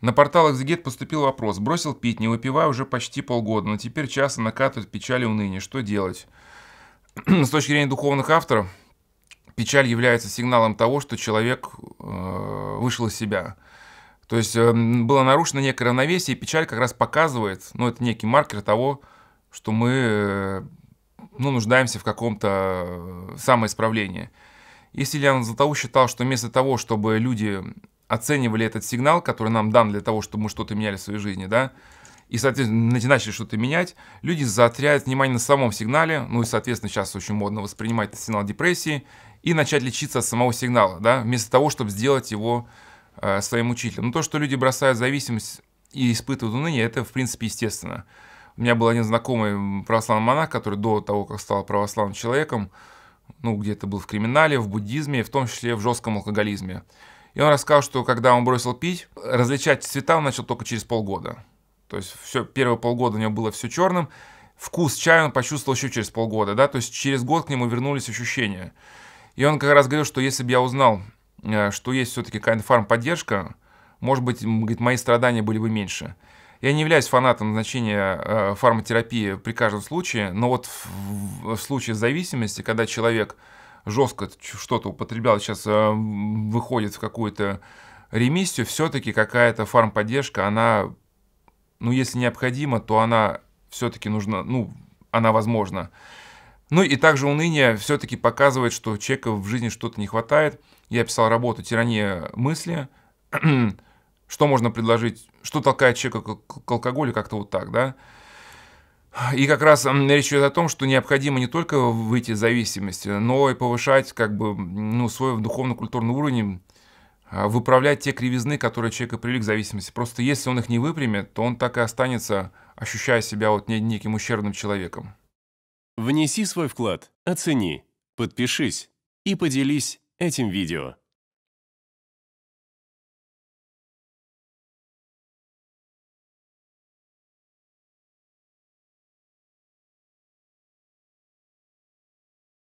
На порталах «Экзегет» поступил вопрос. Бросил пить, не выпивая уже почти полгода, но теперь часто накатывает печаль и уныние. Что делать? С точки зрения духовных авторов, печаль является сигналом того, что человек э, вышел из себя. То есть э, было нарушено некое равновесие, и печаль как раз показывает, ну, это некий маркер того, что мы э, ну, нуждаемся в каком-то э, самоисправлении. Если Ильян Златоуст считал, что вместо того, чтобы люди оценивали этот сигнал, который нам дан для того, чтобы мы что-то меняли в своей жизни, да, и, соответственно, начали что-то менять, люди заостряют внимание на самом сигнале, ну и, соответственно, сейчас очень модно воспринимать этот сигнал депрессии и начать лечиться от самого сигнала, да, вместо того, чтобы сделать его э, своим учителем. Но то, что люди бросают зависимость и испытывают уныние, это, в принципе, естественно. У меня был один знакомый православный монах, который до того, как стал православным человеком, ну, где-то был в криминале, в буддизме, в том числе в жестком алкоголизме. И он рассказал, что когда он бросил пить, различать цвета он начал только через полгода. То есть все, первые полгода у него было все черным. Вкус чая он почувствовал еще через полгода, да, то есть через год к нему вернулись ощущения. И он как раз говорил, что если бы я узнал, э, что есть все-таки Кайнфарм поддержка, может быть, говорит, мои страдания были бы меньше. Я не являюсь фанатом значения э, фармотерапии при каждом случае, но вот в, в случае зависимости, когда человек жестко что-то употреблял, сейчас э, выходит в какую-то ремиссию, все-таки какая-то фармподдержка, она, ну, если необходимо, то она все-таки нужна, ну, она возможна. Ну и также уныние все-таки показывает, что человека в жизни что-то не хватает. Я писал работу «Тирания мысли», что можно предложить, что толкает человека к алкоголю, как-то вот так, да. И как раз речь идет о том, что необходимо не только выйти из зависимости, но и повышать как бы, ну, свой духовно-культурный уровень, а, выправлять те кривизны, которые человека привели к зависимости. Просто если он их не выпрямит, то он так и останется, ощущая себя вот неким ущербным человеком. Внеси свой вклад, оцени, подпишись и поделись этим видео.